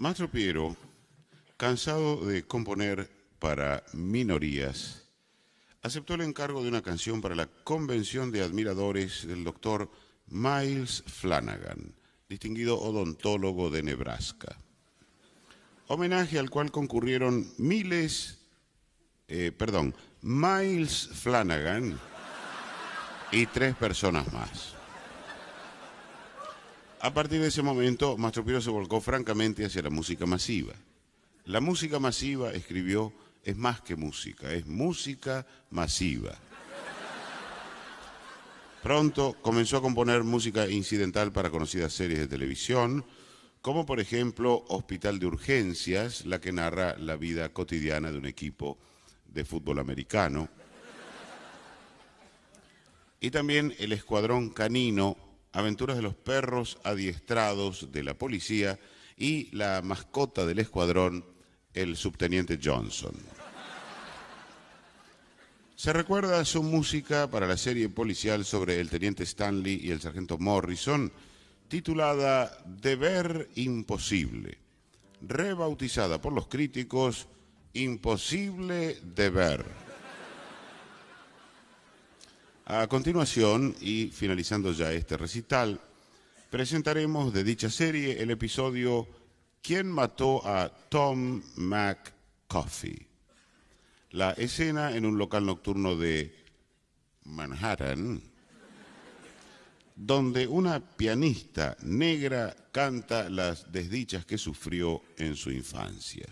Maestro Piero, cansado de componer para minorías, aceptó el encargo de una canción para la Convención de Admiradores del doctor Miles Flanagan, distinguido odontólogo de Nebraska. Homenaje al cual concurrieron miles, eh, perdón, Miles Flanagan y tres personas más. A partir de ese momento, Piro se volcó francamente hacia la música masiva. La música masiva, escribió, es más que música, es música masiva. Pronto comenzó a componer música incidental para conocidas series de televisión, como por ejemplo Hospital de Urgencias, la que narra la vida cotidiana de un equipo de fútbol americano, y también El Escuadrón Canino, Aventuras de los perros adiestrados de la policía y la mascota del escuadrón, el subteniente Johnson. Se recuerda su música para la serie policial sobre el teniente Stanley y el sargento Morrison, titulada Deber Imposible, rebautizada por los críticos Imposible Deber. A continuación, y finalizando ya este recital, presentaremos de dicha serie el episodio ¿Quién mató a Tom McCoffey? La escena en un local nocturno de Manhattan, donde una pianista negra canta las desdichas que sufrió en su infancia.